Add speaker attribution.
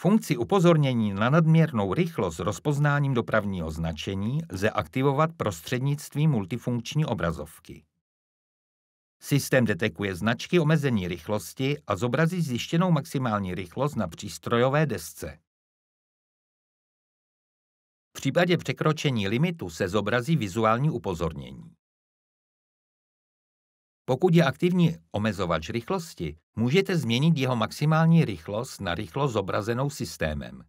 Speaker 1: Funkci upozornění na nadměrnou rychlost s rozpoznáním dopravního značení lze aktivovat prostřednictvím multifunkční obrazovky. Systém detekuje značky omezení rychlosti a zobrazí zjištěnou maximální rychlost na přístrojové desce. V případě překročení limitu se zobrazí vizuální upozornění. Pokud je aktivní omezovač rychlosti, můžete změnit jeho maximální rychlost na rychlost zobrazenou systémem.